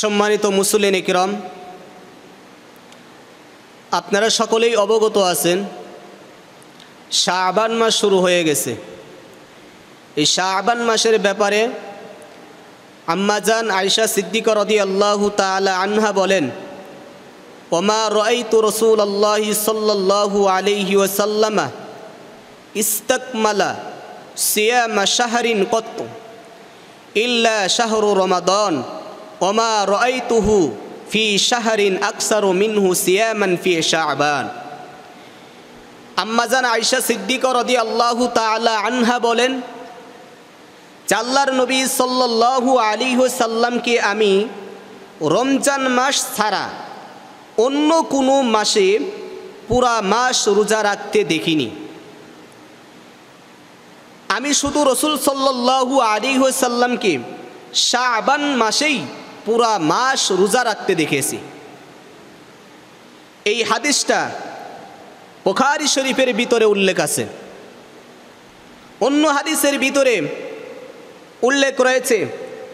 সম্মানিত মুসলিন ইকরম আপনারা সকলেই অবগত আছেন শাহবান মাস শুরু হয়ে গেছে এই শাহবান মাসের ব্যাপারে আম্মাজান আয়সা সিদ্দিকর রদি আল্লাহ তালা আনহা বলেন ওমা রয় তো রসুল আল্লাহ সাল্লাহু আলিহি ওসাল্লামা ইস্তাকমালা সিয়ামা শাহরিন কত্ত ইল্লা শাহরু রমাদন ওমা রুহু ফি শাহরিন আকসার ও মিনহু সিয়ামান ফি শাহবান আম্মাজান আয়সা সিদ্দিকর রদি আল্লাহু তালা আনহা বলেন চাল্লার নবী সাল্লু আলী সাল্লামকে আমি রমজান মাস ছাড়া অন্য কোনো মাসে পুরা মাস রোজা রাখতে দেখিনি আমি শুধু রসুল সাল্লু আলী সাল্লামকে শাহবান মাসেই পুরা মাস রোজা রাখতে দেখেছি এই হাদিসটা পোখারি শরীফের ভিতরে উল্লেখ আছে অন্য হাদিসের ভিতরে উল্লেখ রয়েছে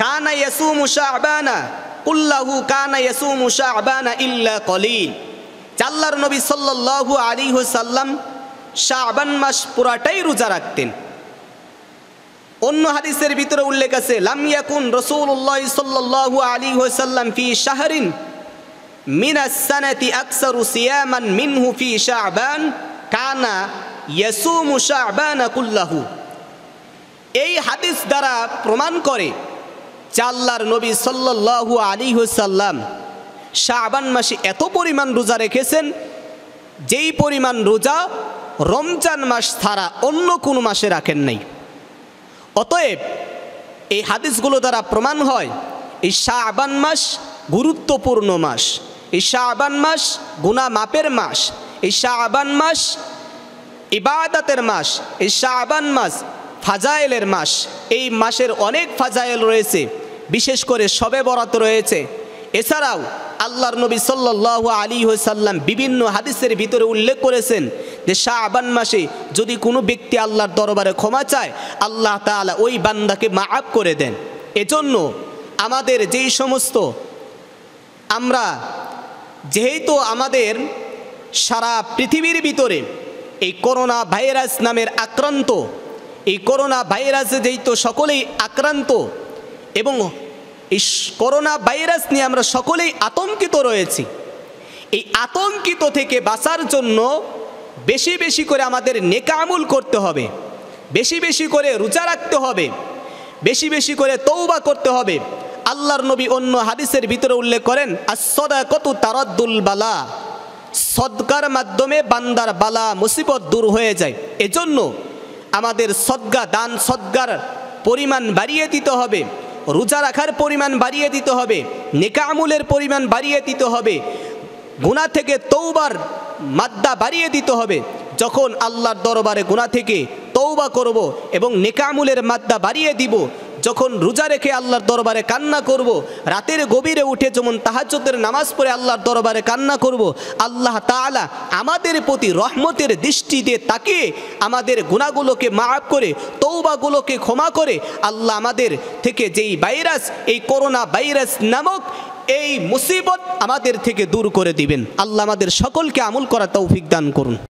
কানা ইয়াসু মুসা আবানা কুল্লাহু কানা ইয়াসু মুসা আবানা ইল্লা কলিল চাল্লার নবী সাল্লাল্লাহু আলী হুসাল্লাম শাহবান মাস পুরাটাই রোজা রাখতেন অন্য হাদিসের ভিতরে উল্লেখ আছে লামিয়াকুন রসুল্লাহ সাল্লাল্লাহু আলী ওসাল্লাম ফি শাহরিন মিনাসানাতি আকসারু সিয়ামান মিনহু ফি শাহবান কানা ইয়াসুমু শাহবান আকুল্লাহু এই হাদিস দ্বারা প্রমাণ করে চাল্লার নবী সাল্লাল্লাহু আলী হুসাল্লাম শাহবান মাসে এত পরিমাণ রোজা রেখেছেন যেই পরিমাণ রোজা রমজান মাস ছাড়া অন্য কোনো মাসে রাখেন নাই অতএব এই হাদিসগুলো দ্বারা প্রমাণ হয় এই শাহবান মাস গুরুত্বপূর্ণ মাস এই শাহবান মাস গুণা মাপের মাস এই শাহবান মাস ইবাদাতের মাস এই শাহবান মাস ফাজাইলের মাস এই মাসের অনেক ফাজাইল রয়েছে বিশেষ করে সবে বরাত রয়েছে এছাড়াও আল্লাহর নবী সাল্লাহ আলী সাল্লাম বিভিন্ন হাদিসের ভিতরে উল্লেখ করেছেন যে শাহবান মাসে যদি কোনো ব্যক্তি আল্লাহর দরবারে ক্ষমা চায় আল্লাহ তালা ওই বান্দাকে মাফ করে দেন এজন্য আমাদের যেই সমস্ত আমরা যেহেতু আমাদের সারা পৃথিবীর ভিতরে এই করোনা ভাইরাস নামের আক্রান্ত এই করোনা ভাইরাসে যেহেতু সকলেই আক্রান্ত এবং এই করোনা ভাইরাস নিয়ে আমরা সকলেই আতঙ্কিত রয়েছি এই আতঙ্কিত থেকে বাঁচার জন্য বেশি বেশি করে আমাদের নেকামুল করতে হবে বেশি বেশি করে রোজা রাখতে হবে বেশি বেশি করে তৌবা করতে হবে আল্লাহর নবী অন্য হাদিসের ভিতরে উল্লেখ করেন আর সদা কত তারদ্দুল বালা সদকার মাধ্যমে বান্দার বালা মুসিবত দূর হয়ে যায় এজন্য আমাদের সদ্গা দান সদ্গার পরিমাণ বাড়িয়ে দিতে হবে রোজা রাখার পরিমাণ বাড়িয়ে দিতে হবে নেকা আমুলের পরিমাণ বাড়িয়ে দিতে হবে গুণা থেকে তৌবার মাদ্দা বাড়িয়ে দিতে হবে যখন আল্লাহর দরবারে গোনা থেকে তৌবা করব এবং নেকামুলের মাদ্দা বাড়িয়ে দিব যখন রোজা রেখে আল্লাহর দরবারে কান্না করব। রাতের গভীরে উঠে যেমন তাহাজ্যতের নামাজ পড়ে আল্লাহর দরবারে কান্না করব। আল্লাহ তালা আমাদের প্রতি রহমতের দৃষ্টি দিয়ে তাকে আমাদের গুণাগুলোকে মাফ করে তৌবাগুলোকে ক্ষমা করে আল্লাহ আমাদের থেকে যেই ভাইরাস এই করোনা ভাইরাস নামক এই মুসিবত আমাদের থেকে দূর করে দিবেন আল্লাহ আমাদের সকলকে আমল করা তৌফিক দান করুন